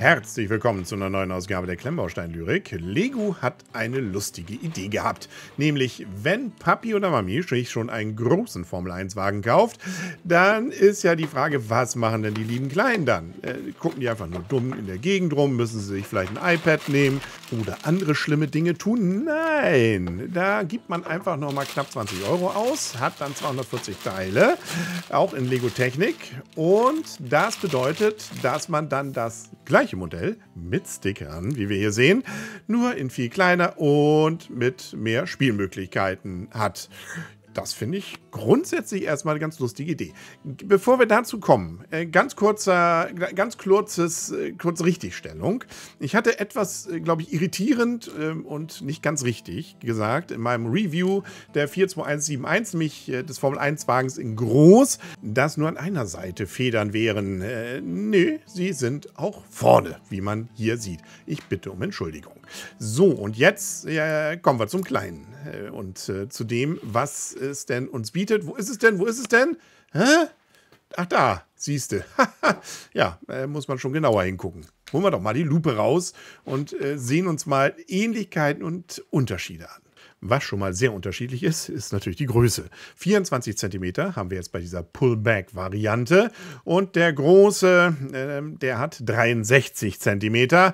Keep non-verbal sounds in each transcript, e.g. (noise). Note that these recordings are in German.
Herzlich willkommen zu einer neuen Ausgabe der Klemmbaustein-Lyrik. Lego hat eine lustige Idee gehabt. Nämlich, wenn Papi oder Mami sich schon einen großen Formel-1-Wagen kauft, dann ist ja die Frage, was machen denn die lieben Kleinen dann? Äh, gucken die einfach nur dumm in der Gegend rum? Müssen sie sich vielleicht ein iPad nehmen oder andere schlimme Dinge tun? Nein, da gibt man einfach nochmal knapp 20 Euro aus, hat dann 240 Teile, auch in Lego-Technik. Und das bedeutet, dass man dann das gleiche Modell mit Stickern, wie wir hier sehen, nur in viel kleiner und mit mehr Spielmöglichkeiten hat das finde ich grundsätzlich erstmal eine ganz lustige Idee. Bevor wir dazu kommen, äh, ganz kurzer, ganz kurzes, äh, kurze Richtigstellung. Ich hatte etwas, äh, glaube ich, irritierend ähm, und nicht ganz richtig gesagt in meinem Review der 42171, nämlich des Formel 1 Wagens in groß, dass nur an einer Seite Federn wären. Nö, sie sind auch vorne, wie man hier sieht. Ich bitte um Entschuldigung. So, und jetzt äh, kommen wir zum Kleinen äh, und äh, zu dem, was es denn uns bietet. Wo ist es denn? Wo ist es denn? Hä? Ach da, siehste. (laughs) ja, äh, muss man schon genauer hingucken. Holen wir doch mal die Lupe raus und äh, sehen uns mal Ähnlichkeiten und Unterschiede an. Was schon mal sehr unterschiedlich ist, ist natürlich die Größe. 24 cm haben wir jetzt bei dieser Pullback-Variante und der große, äh, der hat 63 cm.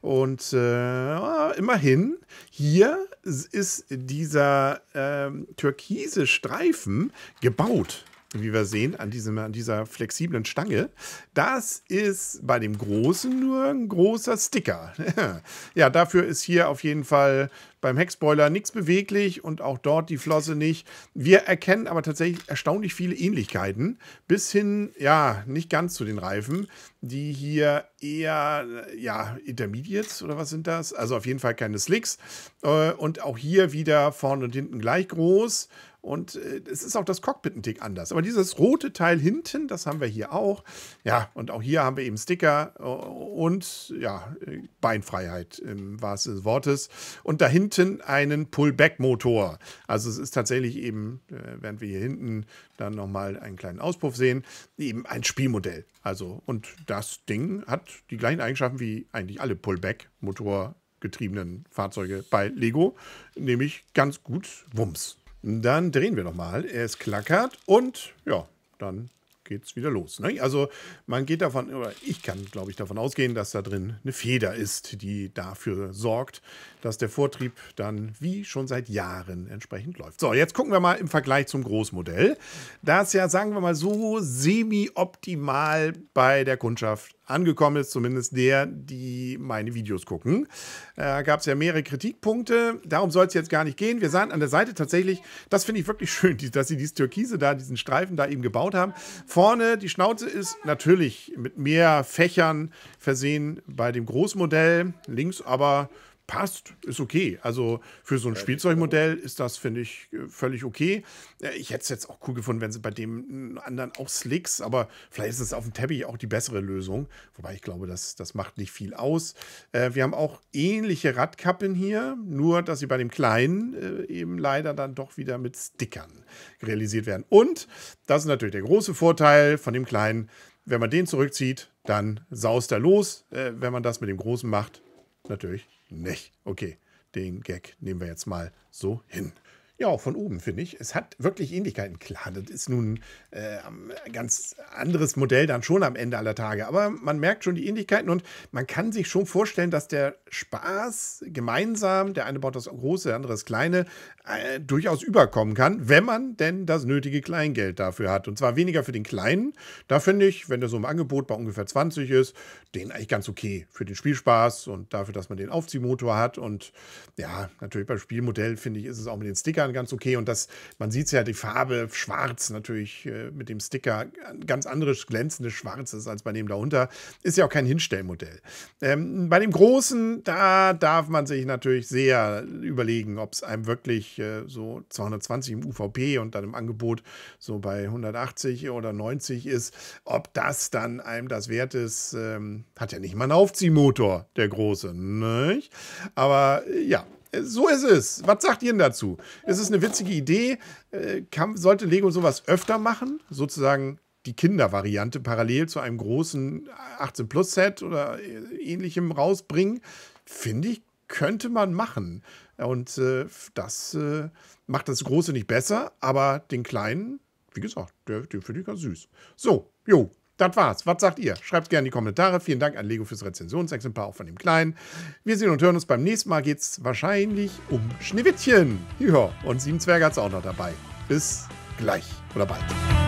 Und äh, immerhin, hier ist dieser äh, türkise Streifen gebaut wie wir sehen, an, diesem, an dieser flexiblen Stange. Das ist bei dem Großen nur ein großer Sticker. (laughs) ja, dafür ist hier auf jeden Fall beim Heckspoiler nichts beweglich und auch dort die Flosse nicht. Wir erkennen aber tatsächlich erstaunlich viele Ähnlichkeiten, bis hin, ja, nicht ganz zu den Reifen, die hier eher, ja, Intermediates oder was sind das? Also auf jeden Fall keine Slicks. Äh, und auch hier wieder vorne und hinten gleich groß und äh, es ist auch das Cockpit ein Tick anders. Aber dieses rote Teil hinten, das haben wir hier auch. Ja, und auch hier haben wir eben Sticker äh, und ja, äh, Beinfreiheit im wahrsten Sinne des Wortes. Und da hinten einen Pullback-Motor. Also es ist tatsächlich eben, äh, während wir hier hinten dann nochmal einen kleinen Auspuff sehen, eben ein Spielmodell. Also, und das Ding hat die gleichen Eigenschaften wie eigentlich alle Pullback-Motor getriebenen Fahrzeuge bei Lego, nämlich ganz gut Wumms. Dann drehen wir nochmal. Es klackert und ja, dann geht es wieder los. Ne? Also man geht davon, oder ich kann, glaube ich, davon ausgehen, dass da drin eine Feder ist, die dafür sorgt, dass der Vortrieb dann wie schon seit Jahren entsprechend läuft. So, jetzt gucken wir mal im Vergleich zum Großmodell. Das ja, sagen wir mal, so semi-optimal bei der Kundschaft angekommen ist, zumindest der, die meine Videos gucken. Äh, Gab es ja mehrere Kritikpunkte. Darum soll es jetzt gar nicht gehen. Wir sahen an der Seite tatsächlich, das finde ich wirklich (laughs) schön, die, dass sie dieses Türkise da, diesen Streifen da eben gebaut haben. Vorne, die Schnauze ist natürlich mit mehr Fächern versehen bei dem Großmodell. Links aber passt, ist okay. Also für so ein Spielzeugmodell genau. ist das, finde ich, äh, völlig okay. Ich hätte es jetzt auch cool gefunden, wenn sie bei dem anderen auch Slicks, aber vielleicht ist es auf dem Teppich auch die bessere Lösung. Wobei ich glaube, das, das macht nicht viel aus. Äh, wir haben auch ähnliche Radkappen hier, nur dass sie bei dem kleinen äh, eben leider dann doch wieder mit Stickern realisiert werden. Und das ist natürlich der große Vorteil von dem kleinen. Wenn man den zurückzieht, dann saust er los. wenn man das mit dem großen macht, natürlich nicht. Okay, den Gag nehmen wir jetzt mal so hin. Ja, auch von oben, finde ich. Es hat wirklich Ähnlichkeiten. Klar, das ist nun äh, ein äh, ganz anderes Modell dann schon am Ende aller Tage. Aber man merkt schon die Ähnlichkeiten und man kann sich schon vorstellen, dass der Spaß gemeinsam, der eine baut das große, der andere das kleine, äh, durchaus überkommen kann, wenn man denn das nötige Kleingeld dafür hat. Und zwar weniger für den kleinen. Da finde ich, wenn der so im Angebot bei ungefähr 20 ist, den eigentlich ganz okay. Für den Spielspaß und dafür, dass man den Aufziehmotor hat. Und ja, natürlich beim Spielmodell, finde ich, ist es auch mit den Stickern Stickern ganz okay. Und das, man sieht es ja, die Farbe schwarz natürlich äh, mit dem Sticker, ganz anderes glänzendes Schwarz ist als bei dem darunter. Ist ja auch kein Hinstellmodell. Ähm, bei dem großen, da darf man sich natürlich sehr überlegen, ob es einem wirklich äh, so 220 im UVP und dann im Angebot so bei 180 oder 90 ist, ob das dann einem das wert ist. Ähm, hat ja nicht mal einen Aufziehmotor, der große, nicht? Aber äh, ja, äh, so ist es. Was sagt ihr denn dazu? Es ist eine witzige Idee. Äh, kann, sollte Lego sowas öfter machen? Sozusagen die Kindervariante parallel zu einem großen 18-Plus-Set oder äh, ähnlichem rausbringen? Finde ich, könnte man machen. Und äh, das äh, macht das Große nicht besser, aber den Kleinen, wie gesagt, den finde ich ganz süß. So, jo, das war's. Was sagt ihr? Schreibt gerne in die Kommentare. Vielen Dank an Lego fürs Rezensionsexemplar, auch von dem Kleinen. Wir sehen und hören uns beim nächsten Mal. Geht's wahrscheinlich um Schneewittchen. Ja, und sieben Zwerge hat's auch noch dabei. Bis gleich oder bald.